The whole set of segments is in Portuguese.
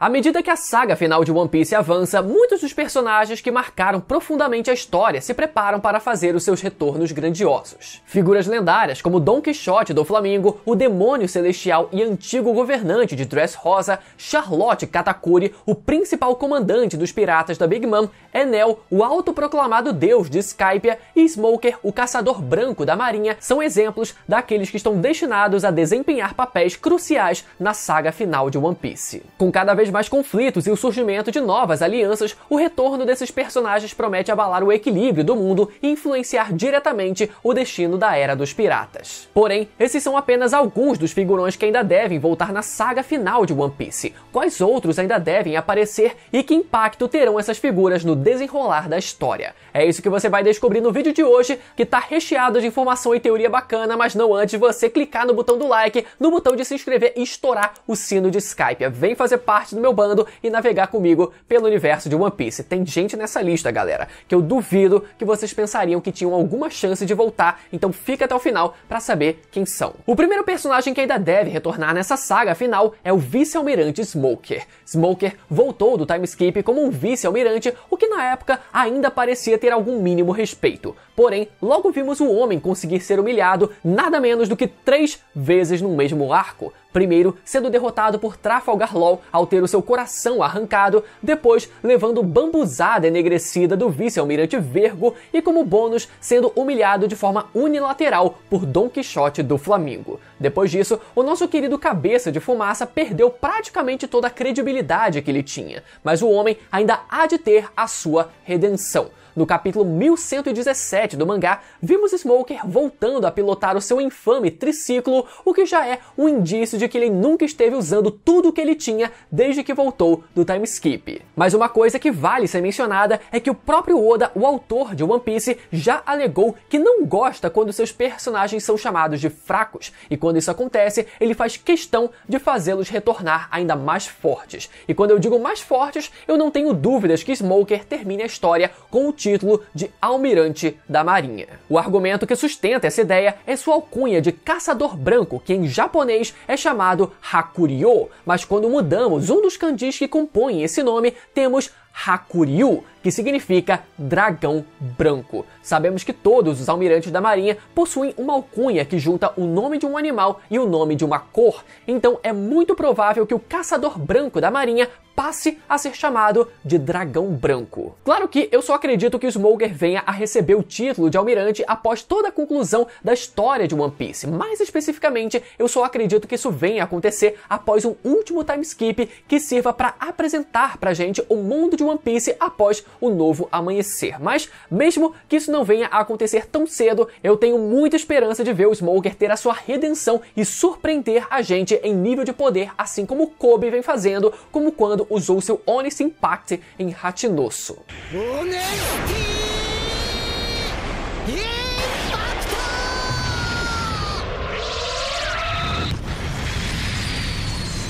À medida que a saga final de One Piece avança, muitos dos personagens que marcaram profundamente a história se preparam para fazer os seus retornos grandiosos. Figuras lendárias como Don Quixote do Flamengo, o demônio celestial e antigo governante de Dressrosa, Charlotte Katakuri, o principal comandante dos piratas da Big Mom, Enel, o autoproclamado deus de Skypiea e Smoker, o caçador branco da marinha, são exemplos daqueles que estão destinados a desempenhar papéis cruciais na saga final de One Piece. Com cada vez vez mais conflitos e o surgimento de novas alianças, o retorno desses personagens promete abalar o equilíbrio do mundo e influenciar diretamente o destino da Era dos Piratas. Porém, esses são apenas alguns dos figurões que ainda devem voltar na saga final de One Piece. Quais outros ainda devem aparecer e que impacto terão essas figuras no desenrolar da história? É isso que você vai descobrir no vídeo de hoje, que tá recheado de informação e teoria bacana, mas não antes você clicar no botão do like, no botão de se inscrever e estourar o sino de Skype. Vem fazer parte do do meu bando e navegar comigo pelo universo de One Piece. Tem gente nessa lista, galera, que eu duvido que vocês pensariam que tinham alguma chance de voltar, então fica até o final para saber quem são. O primeiro personagem que ainda deve retornar nessa saga final é o vice-almirante Smoker. Smoker voltou do time skip como um vice-almirante, o que na época ainda parecia ter algum mínimo respeito. Porém, logo vimos o homem conseguir ser humilhado nada menos do que três vezes no mesmo arco. Primeiro, sendo derrotado por Trafalgar Law ao ter o seu coração arrancado, depois levando bambuzada enegrecida do vice-almirante Vergo e como bônus sendo humilhado de forma unilateral por Dom Quixote do Flamingo. Depois disso, o nosso querido cabeça de fumaça perdeu praticamente toda a credibilidade que ele tinha, mas o homem ainda há de ter a sua redenção no capítulo 1117 do mangá, vimos Smoker voltando a pilotar o seu infame triciclo, o que já é um indício de que ele nunca esteve usando tudo o que ele tinha desde que voltou do time skip. Mas uma coisa que vale ser mencionada é que o próprio Oda, o autor de One Piece, já alegou que não gosta quando seus personagens são chamados de fracos, e quando isso acontece, ele faz questão de fazê-los retornar ainda mais fortes. E quando eu digo mais fortes, eu não tenho dúvidas que Smoker termine a história com o título de almirante da Marinha. O argumento que sustenta essa ideia é sua alcunha de caçador branco, que em japonês é chamado Hakuryo, mas quando mudamos um dos kanjis que compõem esse nome, temos Hakuryu, que significa dragão branco. Sabemos que todos os almirantes da Marinha possuem uma alcunha que junta o nome de um animal e o nome de uma cor, então é muito provável que o caçador branco da Marinha passe a ser chamado de Dragão Branco. Claro que eu só acredito que Smoger venha a receber o título de almirante após toda a conclusão da história de One Piece. Mais especificamente, eu só acredito que isso venha a acontecer após um último time skip que sirva para apresentar pra gente o mundo de One Piece após o novo amanhecer. Mas, mesmo que isso não venha a acontecer tão cedo, eu tenho muita esperança de ver o Smoker ter a sua redenção e surpreender a gente em nível de poder, assim como Kobe vem fazendo, como quando usou seu Onis Impact em Ratinoso.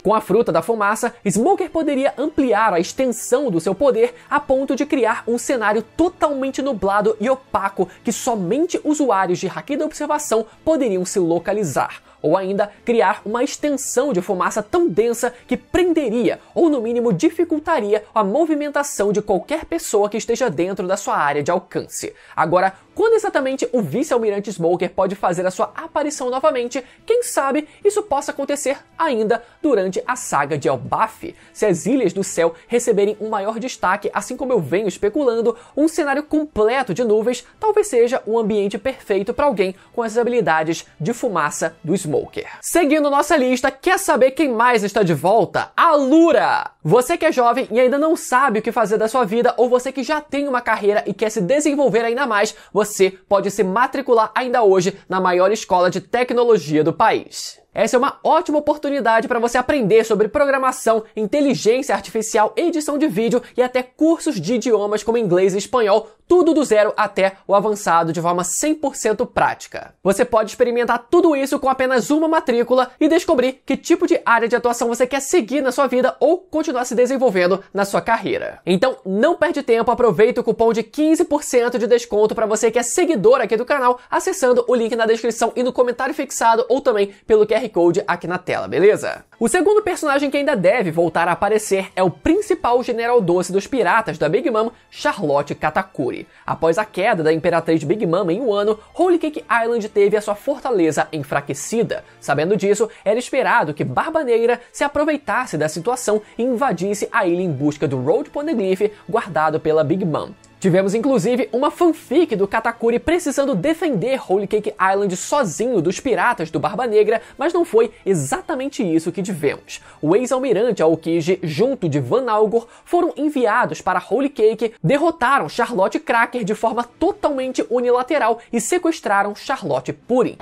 Com a fruta da fumaça, Smoker poderia ampliar a extensão do seu poder a ponto de criar um cenário totalmente nublado e opaco que somente usuários de haki da observação poderiam se localizar ou ainda criar uma extensão de fumaça tão densa que prenderia ou no mínimo dificultaria a movimentação de qualquer pessoa que esteja dentro da sua área de alcance. Agora, quando exatamente o vice-almirante Smoker pode fazer a sua aparição novamente, quem sabe isso possa acontecer ainda durante a saga de Elbaf. Se as Ilhas do Céu receberem um maior destaque, assim como eu venho especulando, um cenário completo de nuvens talvez seja o um ambiente perfeito para alguém com as habilidades de fumaça do Smoker. Seguindo nossa lista, quer saber quem mais está de volta? A Lura! Você que é jovem e ainda não sabe o que fazer da sua vida, ou você que já tem uma carreira e quer se desenvolver ainda mais, você pode se matricular ainda hoje na maior escola de tecnologia do país. Essa é uma ótima oportunidade para você aprender sobre programação, inteligência artificial, edição de vídeo e até cursos de idiomas como inglês e espanhol, tudo do zero até o avançado de forma 100% prática. Você pode experimentar tudo isso com apenas uma matrícula e descobrir que tipo de área de atuação você quer seguir na sua vida ou continuar se desenvolvendo na sua carreira. Então, não perde tempo, aproveita o cupom de 15% de desconto para você que é seguidor aqui do canal, acessando o link na descrição e no comentário fixado ou também pelo QR QR Code aqui na tela, beleza? O segundo personagem que ainda deve voltar a aparecer é o principal general doce dos piratas da Big Mom, Charlotte Katakuri. Após a queda da Imperatriz Big Mom em um ano, Holy Cake Island teve a sua fortaleza enfraquecida. Sabendo disso, era esperado que Barba Negra se aproveitasse da situação e invadisse a ilha em busca do Road Poneglyph guardado pela Big Mom. Tivemos inclusive uma fanfic do Katakuri precisando defender Holy Cake Island sozinho dos piratas do Barba Negra, mas não foi exatamente isso que tivemos. O ex-almirante Aokiji, junto de Van Algor, foram enviados para Holy Cake, derrotaram Charlotte Cracker de forma totalmente unilateral e sequestraram Charlotte Purim.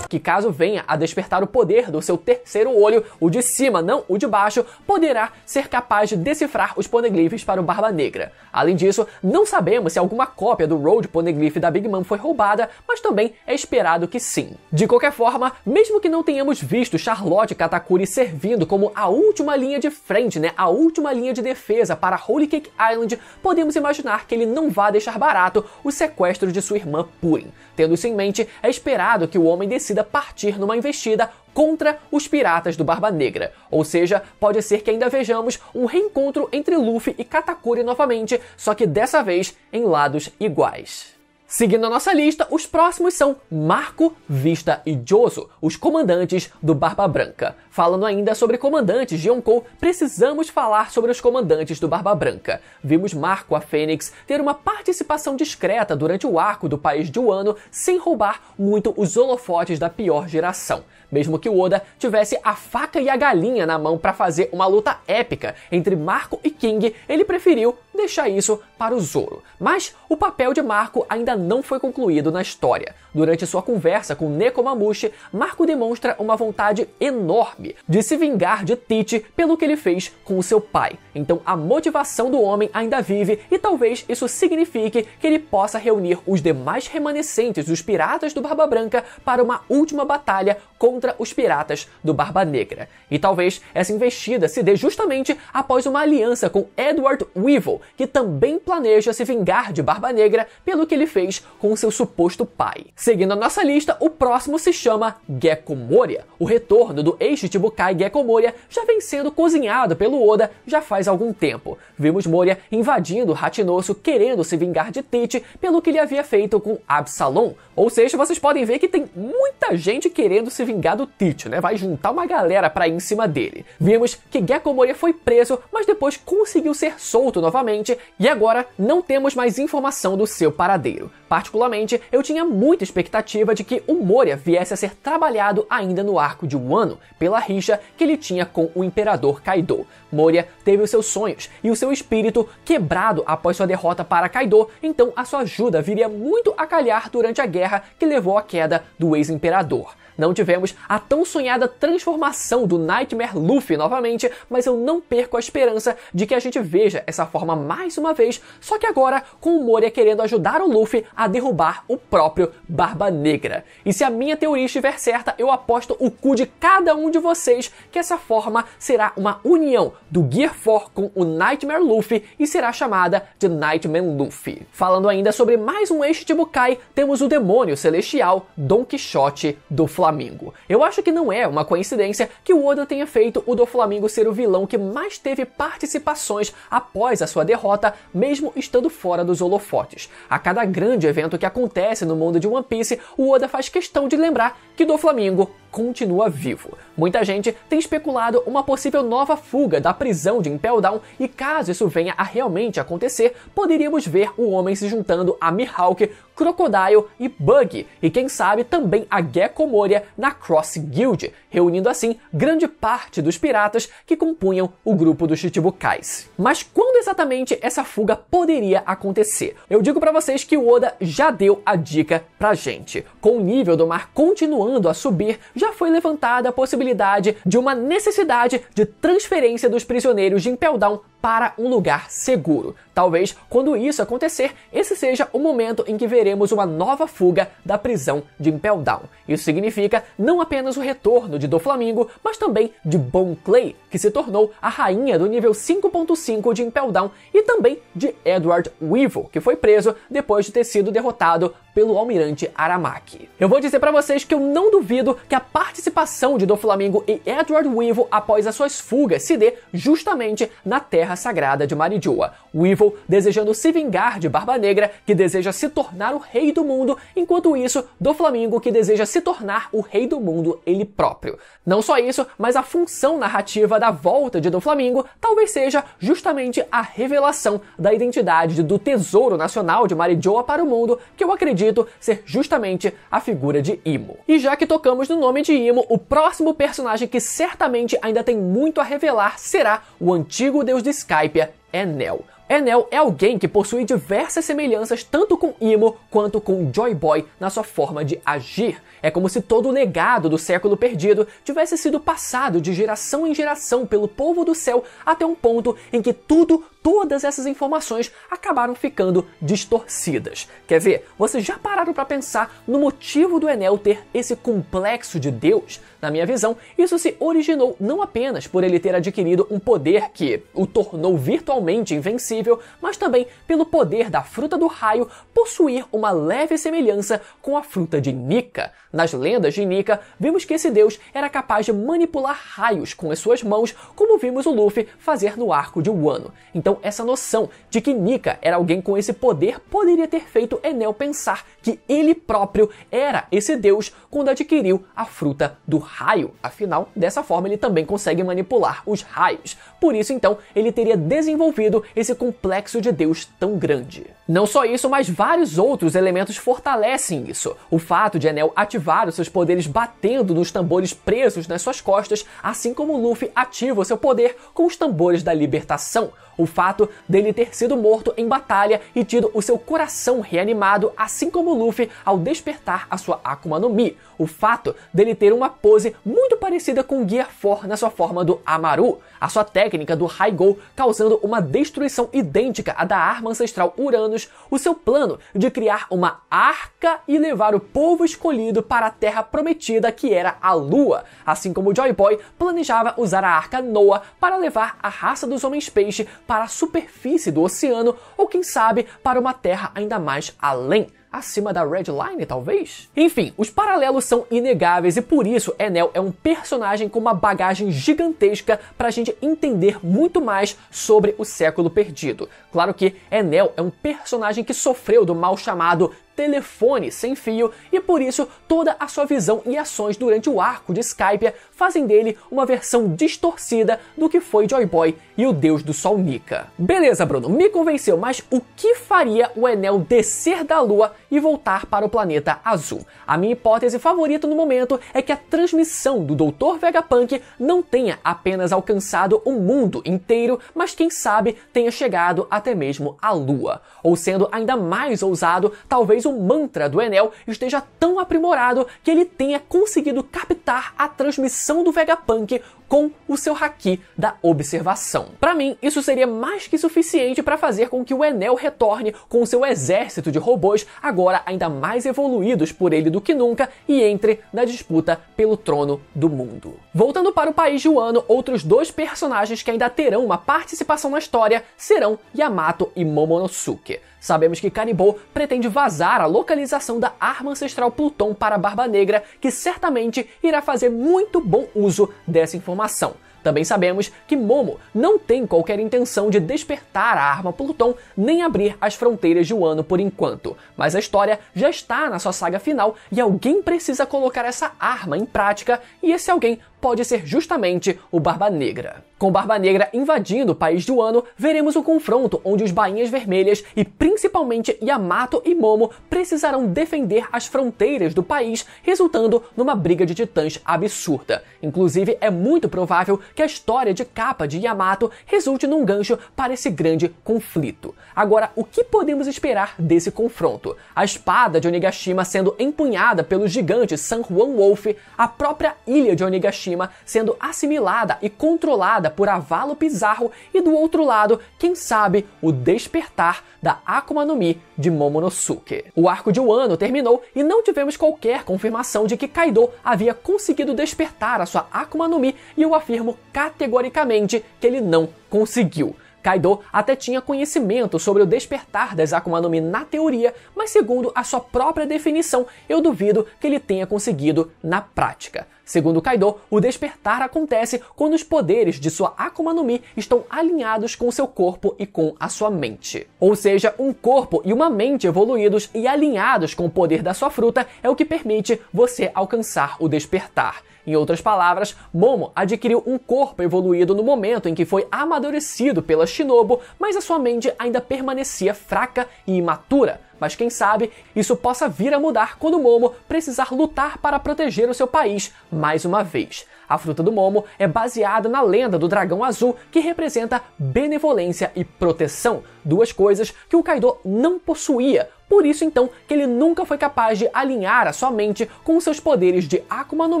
que caso venha a despertar o poder do seu terceiro olho, o de cima, não o de baixo, poderá ser capaz de decifrar os poneglyphs para o Barba Negra. Além disso, não sabemos se alguma cópia do Road Poneglyph da Big Mom foi roubada, mas também é esperado que sim. De qualquer forma, mesmo que não tenhamos visto Charlotte Katakuri servindo como a última linha de frente, né, a última linha de defesa para Holy Cake Island, podemos imaginar que ele não vá deixar barato o sequestro de sua irmã Purim. Tendo isso em mente, é esperado que o homem decida partir numa investida contra os piratas do Barba Negra. Ou seja, pode ser que ainda vejamos um reencontro entre Luffy e Katakuri novamente, só que dessa vez em lados iguais. Seguindo a nossa lista, os próximos são Marco, Vista e Joso, os comandantes do Barba Branca. Falando ainda sobre comandantes de Yonkou, precisamos falar sobre os comandantes do Barba Branca. Vimos Marco a Fênix ter uma participação discreta durante o arco do país de Wano, sem roubar muito os holofotes da pior geração mesmo que o Oda tivesse a faca e a galinha na mão para fazer uma luta épica entre Marco e King, ele preferiu deixar isso para o Zoro. Mas o papel de Marco ainda não foi concluído na história. Durante sua conversa com Nekomamushi, Marco demonstra uma vontade enorme de se vingar de Tite pelo que ele fez com seu pai. Então a motivação do homem ainda vive e talvez isso signifique que ele possa reunir os demais remanescentes dos piratas do Barba Branca para uma última batalha contra os piratas do Barba Negra. E talvez essa investida se dê justamente após uma aliança com Edward Weevil, que também planeja se vingar de Barba Negra pelo que ele fez com seu suposto pai. Seguindo a nossa lista, o próximo se chama Gekko Moria. O retorno do ex-Shichibukai Gekko Moria já vem sendo cozinhado pelo Oda já faz algum tempo. Vimos Moria invadindo Hachinosu querendo se vingar de Tite pelo que ele havia feito com Absalom. Ou seja, vocês podem ver que tem muita gente querendo se vingar do Tite, né? Vai juntar uma galera pra ir em cima dele. Vimos que Gekko Moria foi preso, mas depois conseguiu ser solto novamente e agora não temos mais informação do seu paradeiro. Particularmente, eu tinha muita expectativa de que o Moria viesse a ser trabalhado ainda no arco de um ano, pela rixa que ele tinha com o Imperador Kaido. Moria teve os seus sonhos e o seu espírito quebrado após sua derrota para Kaido, então a sua ajuda viria muito a calhar durante a guerra que levou à queda do ex-imperador. Não tivemos a tão sonhada transformação do Nightmare Luffy novamente, mas eu não perco a esperança de que a gente veja essa forma mais uma vez, só que agora com o Moria querendo ajudar o Luffy a derrubar o próprio Barba Negra. E se a minha teoria estiver certa, eu aposto o cu de cada um de vocês que essa forma será uma união do Gear 4 com o Nightmare Luffy e será chamada de Nightmare Luffy. Falando ainda sobre mais um de Bukai, temos o demônio celestial Don Quixote do Flamengo. Flamengo. Eu acho que não é uma coincidência que o Oda tenha feito o do Flamengo ser o vilão que mais teve participações após a sua derrota, mesmo estando fora dos holofotes. A cada grande evento que acontece no mundo de One Piece, o Oda faz questão de lembrar que do Flamengo continua vivo. Muita gente tem especulado uma possível nova fuga da prisão de Impel Down e caso isso venha a realmente acontecer, poderíamos ver o homem se juntando a Mihawk, Crocodile e Buggy, e quem sabe também a Gecko Moria na Cross Guild, reunindo assim grande parte dos piratas que compunham o grupo dos Chichibukais. Mas quando exatamente essa fuga poderia acontecer? Eu digo para vocês que o Oda já deu a dica pra gente. Com o nível do mar continuando a subir, já já foi levantada a possibilidade de uma necessidade de transferência dos prisioneiros de Impel Down para um lugar seguro. Talvez, quando isso acontecer, esse seja o momento em que veremos uma nova fuga da prisão de Impel Down. Isso significa não apenas o retorno de Do Flamingo, mas também de Bon Clay, que se tornou a rainha do nível 5.5 de Impel Down, e também de Edward Weevil, que foi preso depois de ter sido derrotado pelo almirante Aramaki. Eu vou dizer para vocês que eu não duvido que a participação de Do Flamingo e Edward Weevil após as suas fugas se dê justamente na Terra sagrada de Marijua, Weevil desejando se vingar de Barba Negra, que deseja se tornar o rei do mundo, enquanto isso, do Flamingo, que deseja se tornar o rei do mundo ele próprio. Não só isso, mas a função narrativa da volta de do Flamingo talvez seja justamente a revelação da identidade do tesouro nacional de Marijoa para o mundo, que eu acredito ser justamente a figura de Imo. E já que tocamos no nome de Imo, o próximo personagem que certamente ainda tem muito a revelar será o antigo deus de Skype é Enel. Enel é alguém que possui diversas semelhanças tanto com Imo quanto com Joy Boy na sua forma de agir. É como se todo o legado do século perdido tivesse sido passado de geração em geração pelo povo do céu até um ponto em que tudo, todas essas informações acabaram ficando distorcidas. Quer ver? Vocês já pararam para pensar no motivo do Enel ter esse complexo de Deus? Na minha visão, isso se originou não apenas por ele ter adquirido um poder que o tornou virtualmente invencível, mas também pelo poder da fruta do raio possuir uma leve semelhança com a fruta de Nika. Nas lendas de Nika, vimos que esse deus era capaz de manipular raios com as suas mãos, como vimos o Luffy fazer no arco de Wano. Então, essa noção de que Nika era alguém com esse poder poderia ter feito Enel pensar que ele próprio era esse deus quando adquiriu a fruta do raio. Afinal, dessa forma ele também consegue manipular os raios. Por isso, então, ele teria desenvolvido esse complexo de deus tão grande. Não só isso, mas vários outros elementos fortalecem isso. O fato de Enel ativar seus poderes batendo nos tambores presos nas suas costas, assim como Luffy ativa seu poder com os tambores da libertação. O fato dele ter sido morto em batalha e tido o seu coração reanimado, assim como Luffy ao despertar a sua Akuma no Mi. O fato dele ter uma pose muito parecida com Gear 4 na sua forma do Amaru. A sua técnica do Haigo causando uma destruição idêntica à da arma ancestral Uranus. O seu plano de criar uma arca e levar o povo escolhido para a terra prometida que era a Lua, assim como Joy Boy planejava usar a arca Noah para levar a raça dos homens peixe para a superfície do oceano ou quem sabe para uma terra ainda mais além acima da Red Line, talvez? Enfim, os paralelos são inegáveis e por isso Enel é um personagem com uma bagagem gigantesca para a gente entender muito mais sobre o século perdido. Claro que Enel é um personagem que sofreu do mal chamado telefone sem fio e por isso toda a sua visão e ações durante o arco de Skype fazem dele uma versão distorcida do que foi Joy Boy e o Deus do Sol Nika. Beleza, Bruno, me convenceu, mas o que faria o Enel descer da Lua e voltar para o planeta azul? A minha hipótese favorita no momento é que a transmissão do Dr. Vegapunk não tenha apenas alcançado o mundo inteiro, mas quem sabe tenha chegado até mesmo à Lua. Ou sendo ainda mais ousado, talvez o mantra do Enel esteja tão aprimorado que ele tenha conseguido captar a transmissão versão do Vegapunk com o seu haki da observação. Para mim, isso seria mais que suficiente para fazer com que o Enel retorne com seu exército de robôs, agora ainda mais evoluídos por ele do que nunca, e entre na disputa pelo trono do mundo. Voltando para o país de Wano, outros dois personagens que ainda terão uma participação na história serão Yamato e Momonosuke. Sabemos que Kanibou pretende vazar a localização da arma ancestral Pluton para Barba Negra, que certamente irá fazer muito bom uso dessa informação informação. Também sabemos que Momo não tem qualquer intenção de despertar a arma Pluton nem abrir as fronteiras de Wano por enquanto, mas a história já está na sua saga final e alguém precisa colocar essa arma em prática e esse alguém pode ser justamente o Barba Negra. Com Barba Negra invadindo o país do ano, veremos um confronto onde os Bainhas Vermelhas e principalmente Yamato e Momo precisarão defender as fronteiras do país, resultando numa briga de titãs absurda. Inclusive, é muito provável que a história de capa de Yamato resulte num gancho para esse grande conflito. Agora, o que podemos esperar desse confronto? A espada de Onigashima sendo empunhada pelo gigante San Juan Wolf, a própria ilha de Onigashima sendo assimilada e controlada por Avalo Pizarro e do outro lado, quem sabe, o despertar da Akuma no Mi de Momonosuke. O arco de Wano terminou e não tivemos qualquer confirmação de que Kaido havia conseguido despertar a sua Akuma no Mi e eu afirmo categoricamente que ele não conseguiu. Kaido até tinha conhecimento sobre o despertar das Akuma no Mi na teoria, mas segundo a sua própria definição, eu duvido que ele tenha conseguido na prática. Segundo Kaido, o despertar acontece quando os poderes de sua Akuma no Mi estão alinhados com seu corpo e com a sua mente. Ou seja, um corpo e uma mente evoluídos e alinhados com o poder da sua fruta é o que permite você alcançar o despertar. Em outras palavras, Momo adquiriu um corpo evoluído no momento em que foi amadurecido pela Shinobu, mas a sua mente ainda permanecia fraca e imatura. Mas quem sabe isso possa vir a mudar quando Momo precisar lutar para proteger o seu país mais uma vez. A fruta do Momo é baseada na lenda do dragão azul que representa benevolência e proteção, duas coisas que o Kaido não possuía, por isso então que ele nunca foi capaz de alinhar a sua mente com seus poderes de Akuma no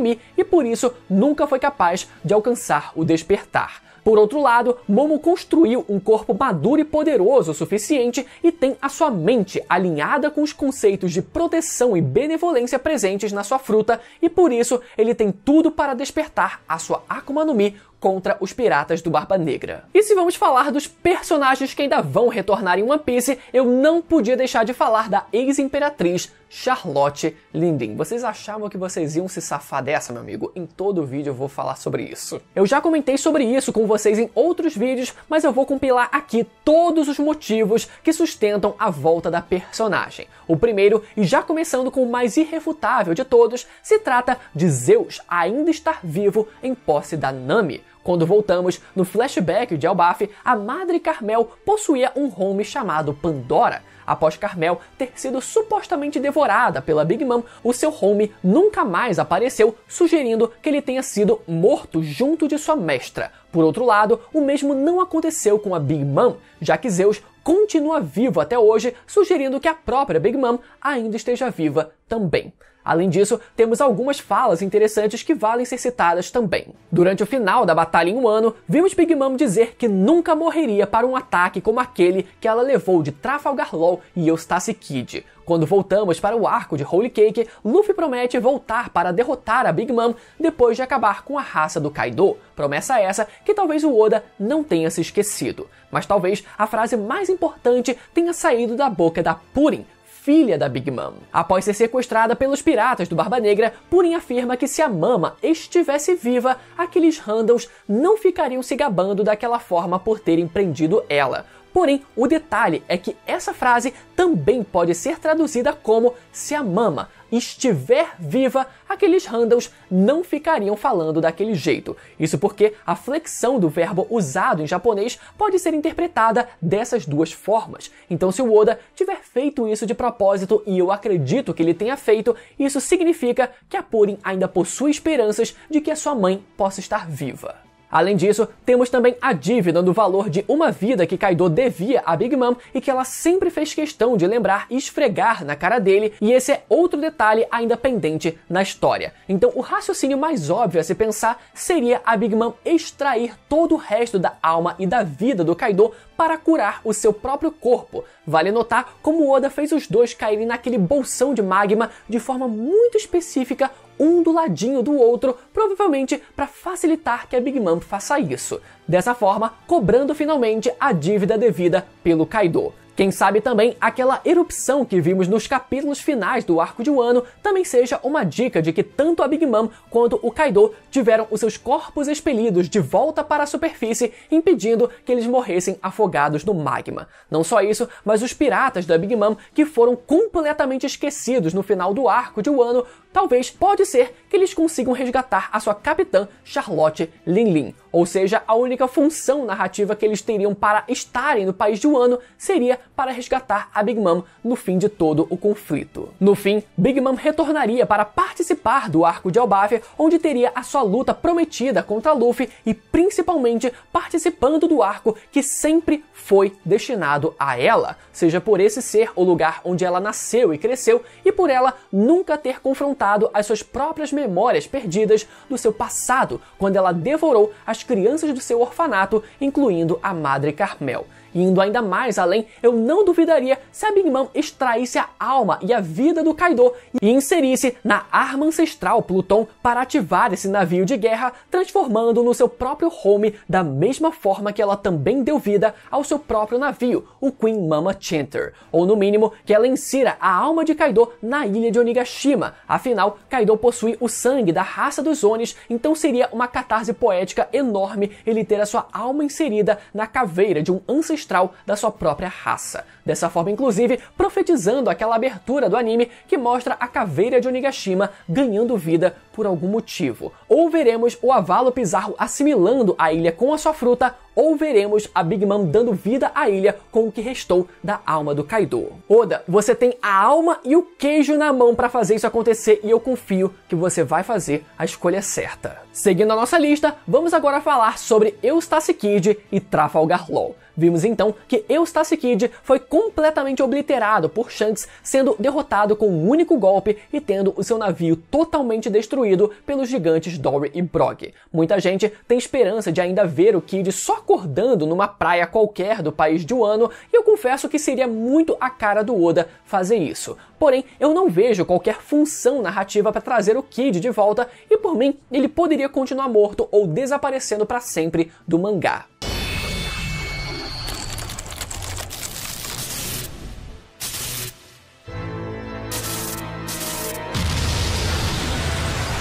Mi e por isso nunca foi capaz de alcançar o despertar. Por outro lado, Momo construiu um corpo maduro e poderoso o suficiente e tem a sua mente alinhada com os conceitos de proteção e benevolência presentes na sua fruta, e por isso ele tem tudo para despertar a sua Akuma no Mi contra os piratas do Barba Negra. E se vamos falar dos personagens que ainda vão retornar em One Piece, eu não podia deixar de falar da ex-imperatriz Charlotte Linden. Vocês achavam que vocês iam se safar dessa, meu amigo? Em todo o vídeo eu vou falar sobre isso. Eu já comentei sobre isso com vocês em outros vídeos, mas eu vou compilar aqui todos os motivos que sustentam a volta da personagem. O primeiro, e já começando com o mais irrefutável de todos, se trata de Zeus ainda estar vivo em posse da Nami. Quando voltamos, no flashback de Elbaf, a Madre Carmel possuía um home chamado Pandora. Após Carmel ter sido supostamente devorada pela Big Mom, o seu home nunca mais apareceu, sugerindo que ele tenha sido morto junto de sua mestra. Por outro lado, o mesmo não aconteceu com a Big Mom, já que Zeus continua vivo até hoje, sugerindo que a própria Big Mom ainda esteja viva também. Além disso, temos algumas falas interessantes que valem ser citadas também. Durante o final da Batalha em um ano, vimos Big Mom dizer que nunca morreria para um ataque como aquele que ela levou de Trafalgar Law e Eustace Kid. Quando voltamos para o arco de Holy Cake, Luffy promete voltar para derrotar a Big Mom depois de acabar com a raça do Kaido. Promessa essa que talvez o Oda não tenha se esquecido. Mas talvez a frase mais importante tenha saído da boca da Purim, filha da Big Mom. Após ser sequestrada pelos piratas do Barba Negra, Purim afirma que se a Mama estivesse viva, aqueles Randalls não ficariam se gabando daquela forma por terem prendido ela, Porém, o detalhe é que essa frase também pode ser traduzida como se a mama estiver viva, aqueles handles não ficariam falando daquele jeito. Isso porque a flexão do verbo usado em japonês pode ser interpretada dessas duas formas. Então, se o Oda tiver feito isso de propósito, e eu acredito que ele tenha feito, isso significa que a Purin ainda possui esperanças de que a sua mãe possa estar viva. Além disso, temos também a dívida do valor de uma vida que Kaido devia a Big Mom e que ela sempre fez questão de lembrar e esfregar na cara dele, e esse é outro detalhe ainda pendente na história. Então, o raciocínio mais óbvio a se pensar seria a Big Mom extrair todo o resto da alma e da vida do Kaido para curar o seu próprio corpo. Vale notar como Oda fez os dois caírem naquele bolsão de magma de forma muito específica um do ladinho do outro, provavelmente para facilitar que a Big Mom faça isso. Dessa forma, cobrando finalmente a dívida devida pelo Kaido. Quem sabe também aquela erupção que vimos nos capítulos finais do arco de Wano também seja uma dica de que tanto a Big Mom quanto o Kaido tiveram os seus corpos expelidos de volta para a superfície, impedindo que eles morressem afogados no magma. Não só isso, mas os piratas da Big Mom que foram completamente esquecidos no final do arco de Wano talvez pode ser que eles consigam resgatar a sua capitã Charlotte Lin Lin. Ou seja, a única função narrativa que eles teriam para estarem no país de Wano seria para resgatar a Big Mom no fim de todo o conflito. No fim, Big Mom retornaria para participar do arco de Albafia, onde teria a sua luta prometida contra Luffy e principalmente participando do arco que sempre foi destinado a ela, seja por esse ser o lugar onde ela nasceu e cresceu e por ela nunca ter confrontado voltado às suas próprias memórias perdidas do seu passado, quando ela devorou as crianças do seu orfanato, incluindo a Madre Carmel indo ainda mais além, eu não duvidaria se a Big Mom extraísse a alma e a vida do Kaido e inserisse na arma ancestral Pluton para ativar esse navio de guerra, transformando no seu próprio home da mesma forma que ela também deu vida ao seu próprio navio, o Queen Mama Chanter. Ou no mínimo, que ela insira a alma de Kaido na ilha de Onigashima. Afinal, Kaido possui o sangue da raça dos Onis, então seria uma catarse poética enorme ele ter a sua alma inserida na caveira de um ancestral ancestral da sua própria raça dessa forma inclusive profetizando aquela abertura do anime que mostra a caveira de Onigashima ganhando vida por algum motivo. Ou veremos o avalo Pizarro assimilando a ilha com a sua fruta, ou veremos a Big Mom dando vida à ilha com o que restou da alma do Kaido. Oda, você tem a alma e o queijo na mão para fazer isso acontecer e eu confio que você vai fazer a escolha certa. Seguindo a nossa lista, vamos agora falar sobre Eustace Kid e Trafalgar Law. Vimos então que Eustace Kid foi completamente obliterado por Shanks, sendo derrotado com um único golpe e tendo o seu navio totalmente destruído pelos gigantes Dory e Brog. Muita gente tem esperança de ainda ver o Kid só acordando numa praia qualquer do país de Wano, e eu confesso que seria muito a cara do Oda fazer isso. Porém, eu não vejo qualquer função narrativa para trazer o Kid de volta, e por mim, ele poderia continuar morto ou desaparecendo para sempre do mangá.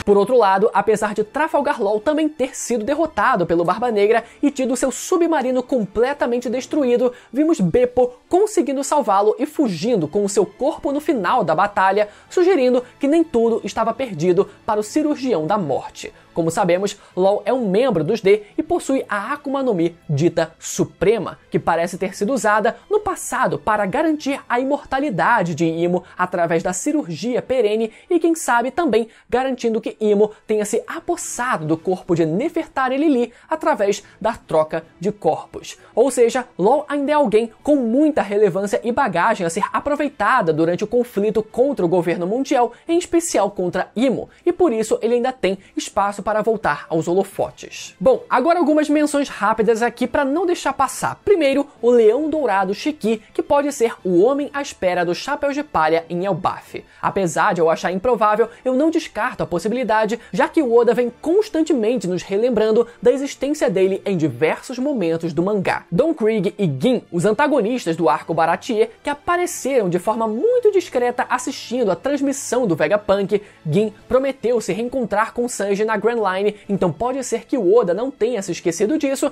Por outro lado, apesar de Trafalgar Law também ter sido derrotado pelo Barba Negra e tido seu submarino completamente destruído, vimos Beppo conseguindo salvá-lo e fugindo com o seu corpo no final da batalha, sugerindo que nem tudo estava perdido para o cirurgião da morte. Como sabemos, LoL é um membro dos D e possui a Akuma no Mi dita Suprema, que parece ter sido usada no passado para garantir a imortalidade de Imo através da cirurgia perene e quem sabe também garantindo que Imo tenha se apossado do corpo de Nefertari Lili através da troca de corpos. Ou seja, LoL ainda é alguém com muita relevância e bagagem a ser aproveitada durante o conflito contra o governo mundial, em especial contra Imo, e por isso ele ainda tem espaço para voltar aos holofotes. Bom, agora algumas menções rápidas aqui para não deixar passar. Primeiro, o leão dourado Chiqui, que pode ser o homem à espera do chapéu de palha em Elbaf. Apesar de eu achar improvável, eu não descarto a possibilidade, já que o Oda vem constantemente nos relembrando da existência dele em diversos momentos do mangá. Don Krieg e Gin, os antagonistas do arco Baratier, que apareceram de forma muito discreta assistindo a transmissão do Vegapunk, Gin prometeu se reencontrar com Sanji na Grand então pode ser que o Oda não tenha se esquecido disso,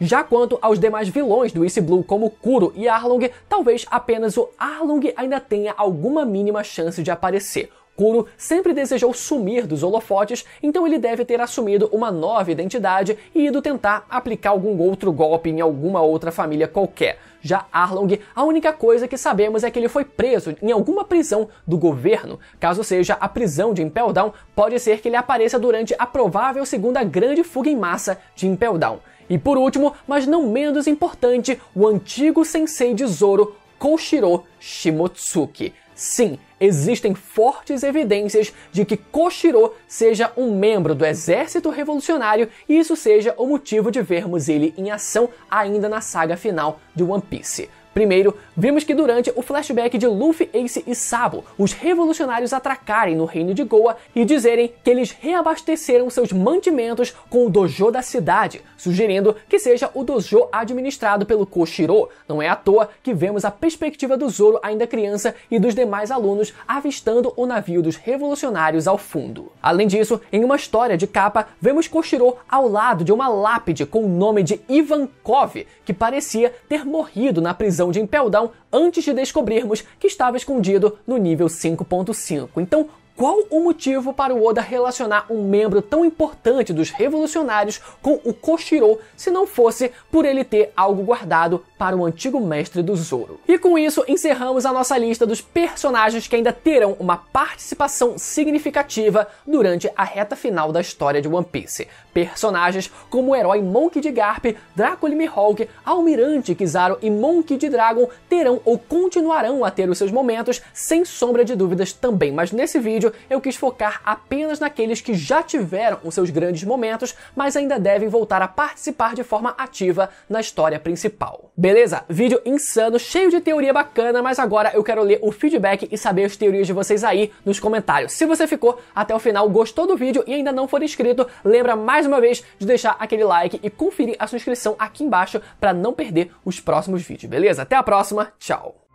já quanto aos demais vilões do Ice Blue, como Kuro e Arlong, talvez apenas o Arlong ainda tenha alguma mínima chance de aparecer. Kuro sempre desejou sumir dos holofotes, então ele deve ter assumido uma nova identidade e ido tentar aplicar algum outro golpe em alguma outra família qualquer. Já Arlong, a única coisa que sabemos é que ele foi preso em alguma prisão do governo. Caso seja a prisão de Impel Down, pode ser que ele apareça durante a provável segunda grande fuga em massa de Impel Down. E por último, mas não menos importante, o antigo sensei de Zoro, Koshiro Shimotsuki. Sim, existem fortes evidências de que Koshiro seja um membro do exército revolucionário e isso seja o motivo de vermos ele em ação ainda na saga final de One Piece. Primeiro, vimos que durante o flashback de Luffy, Ace e Sabo, os revolucionários atracarem no reino de Goa e dizerem que eles reabasteceram seus mantimentos com o dojo da cidade, sugerindo que seja o dojo administrado pelo Koshiro. Não é à toa que vemos a perspectiva do Zoro ainda criança e dos demais alunos avistando o navio dos revolucionários ao fundo. Além disso, em uma história de capa, vemos Koshiro ao lado de uma lápide com o nome de Ivankov, que parecia ter morrido na prisão prisão de Impel Down antes de descobrirmos que estava escondido no nível 5.5. Então, qual o motivo para o Oda relacionar um membro tão importante dos revolucionários com o Koshiro se não fosse por ele ter algo guardado para o antigo mestre do Zoro? E com isso encerramos a nossa lista dos personagens que ainda terão uma participação significativa durante a reta final da história de One Piece. Personagens como o herói Monkey D. Garp, Drácula Mihawk, Almirante Kizaru e Monkey D. Dragon terão ou continuarão a ter os seus momentos, sem sombra de dúvidas também, mas nesse vídeo eu quis focar apenas naqueles que já tiveram os seus grandes momentos, mas ainda devem voltar a participar de forma ativa na história principal. Beleza? Vídeo insano, cheio de teoria bacana, mas agora eu quero ler o feedback e saber as teorias de vocês aí nos comentários. Se você ficou até o final, gostou do vídeo e ainda não for inscrito, lembra mais uma vez de deixar aquele like e conferir a sua inscrição aqui embaixo para não perder os próximos vídeos, beleza? Até a próxima, tchau!